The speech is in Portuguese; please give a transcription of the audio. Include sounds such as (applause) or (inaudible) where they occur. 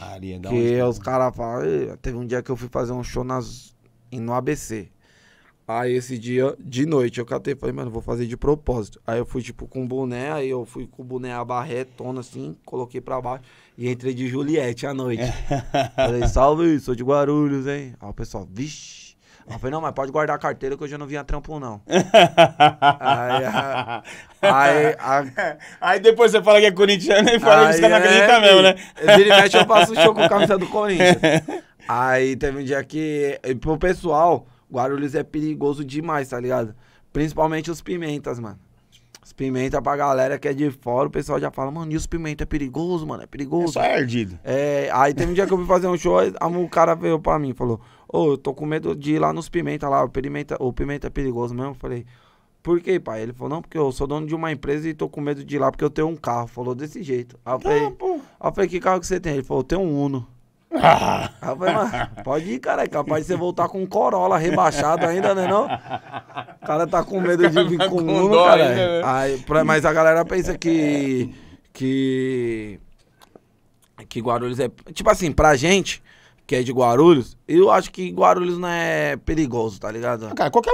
Maria, da que os caras falam. Teve um dia que eu fui fazer um show nas, no ABC. Aí esse dia, de noite, eu catei, falei, mano, vou fazer de propósito. Aí eu fui, tipo, com boné, aí eu fui com o boné a barretona, assim, coloquei pra baixo e entrei de Juliette à noite. (laughs) falei, salve, sou de Guarulhos, hein? Aí o pessoal, vixe. Ela falou, não, mas pode guardar a carteira que hoje eu não vinha trampo, não. (laughs) aí, a, aí, a, (laughs) aí, depois você fala que é corintiano e fala que os caras não acredita é, mesmo, né? É, vira mexe, eu passo o show com a camisa do Corinthians. (laughs) aí teve um dia que, e pro pessoal, Guarulhos é perigoso demais, tá ligado? Principalmente os pimentas, mano pimenta pra galera que é de fora, o pessoal já fala, mano, isso pimenta é perigoso, mano, é perigoso. É só é ardido. É, aí teve um dia que eu fui fazer um show, a o cara veio pra mim e falou, ô, oh, eu tô com medo de ir lá nos pimenta lá, o pimenta, o pimenta é perigoso mesmo. Eu falei, por que, pai? Ele falou, não, porque eu sou dono de uma empresa e tô com medo de ir lá porque eu tenho um carro. Falou desse jeito. Aí eu tá, falei, aí eu falei que carro que você tem? Ele falou, eu tenho um Uno. Ah. (laughs) Aí eu falei, mas pode ir, cara, é capaz de você voltar com um Corolla rebaixado ainda, né não? O cara tá com medo de vir tá com, o mundo, cara. Né? Aí, pra, mas a galera pensa que. Que. Que Guarulhos é. Tipo assim, pra gente, que é de Guarulhos, eu acho que Guarulhos não é perigoso, tá ligado? Cara, qualquer